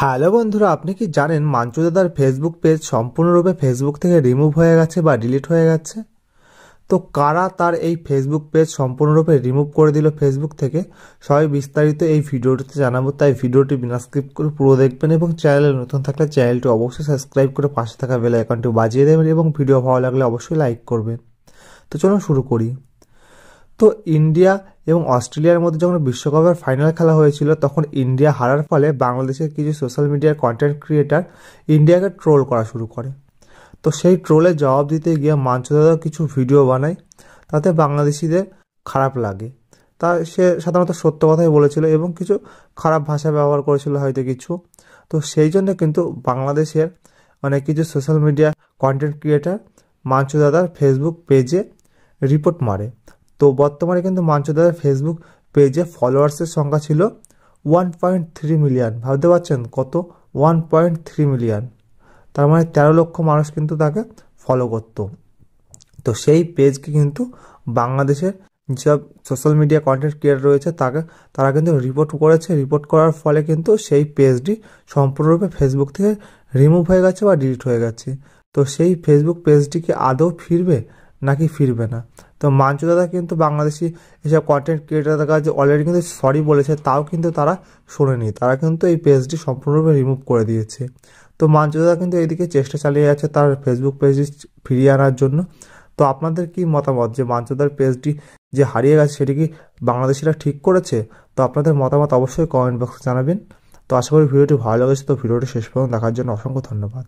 হ্যাঁ, হ্যালো বন্ধুরা আপনি কি জানেন মাঞ্চু দাদার ফেসবুক পেজ সম্পূর্ণরূপে ফেসবুক থেকে রিমুভ হয়ে গেছে বা ডিলিট হয়ে গেছে তো কারা তার এই ফেসবুক পেজ সম্পূর্ণরূপে রিমুভ করে দিল ফেসবুক থেকে সবাই বিস্তারিত এই ভিডিওটিতে জানাবো তাই ভিডিওটি বিনা স্ক্রিপ্ট করে পুরো দেখবেন এবং চ্যানেলে নতুন থাকলে চ্যানেলটি অবশ্যই সাবস্ক্রাইব করে পাশে থাকা বেলা অ্যাকাউন্টটি বাজিয়ে দেবেন এবং ভিডিও ভালো লাগলে অবশ্যই লাইক করবেন তো চলুন শুরু করি তো ইন্ডিয়া এবং অস্ট্রেলিয়ার মধ্যে যখন বিশ্বকাপের ফাইনাল খেলা হয়েছিল তখন ইন্ডিয়া হারার ফলে বাংলাদেশের কিছু সোশ্যাল মিডিয়ার কন্টেন্ট ক্রিয়েটার ইন্ডিয়াকে ট্রোল করা শুরু করে তো সেই ট্রোলে জবাব দিতে গিয়ে মাঞ্চদাদা কিছু ভিডিও বানায় তাতে বাংলাদেশিদের খারাপ লাগে তা সে সাধারণত সত্য কথাই বলেছিল এবং কিছু খারাপ ভাষা ব্যবহার করেছিল হয়তো কিছু তো সেই জন্য কিন্তু বাংলাদেশের মানে কিছু সোশ্যাল মিডিয়া কন্টেন্ট ক্রিয়েটার মাঞ্চদাদার ফেসবুক পেজে রিপোর্ট মারে তো বর্তমানে কিন্তু দাদার ফেসবুক পেজে ফলোয়ার্সের সংখ্যা ছিল ওয়ান পয়েন্ট থ্রি মিলিয়ন ভাবতে পারছেন কত ওয়ান পয়েন্ট থ্রি মিলিয়ন তার মানে তেরো লক্ষ মানুষ কিন্তু তাকে ফলো করতো তো সেই পেজকে কিন্তু বাংলাদেশের যেসব সোশ্যাল মিডিয়া কন্টেন্ট ক্রিয়েটার রয়েছে তাকে তারা কিন্তু রিপোর্ট করেছে রিপোর্ট করার ফলে কিন্তু সেই পেজটি সম্পূর্ণরূপে ফেসবুক থেকে রিমুভ হয়ে গেছে বা ডিলিট হয়ে গেছে তো সেই ফেসবুক পেজটি কি আদৌ ফিরবে নাকি ফিরবে না তো মাঞ্চু দাদা কিন্তু বাংলাদেশি এসব কন্টেন্ট ক্রিয়েটারদের কাছে অলরেডি কিন্তু সরি বলেছে তাও কিন্তু তারা শোনেনি তারা কিন্তু এই পেজটি সম্পূর্ণরূপে রিমুভ করে দিয়েছে তো মাঞ্চু দাদা কিন্তু এইদিকে চেষ্টা চালিয়ে যাচ্ছে তার ফেসবুক পেজটি ফিরিয়ে আনার জন্য তো আপনাদের কি মতামত যে মাঞ্চুদার পেজটি যে হারিয়ে গেছে সেটি কি বাংলাদেশিরা ঠিক করেছে তো আপনাদের মতামত অবশ্যই কমেন্ট বক্সে জানাবেন তো আশা করি ভিডিওটি ভালো লেগেছে তো ভিডিওটি শেষ পর্যন্ত দেখার জন্য অসংখ্য ধন্যবাদ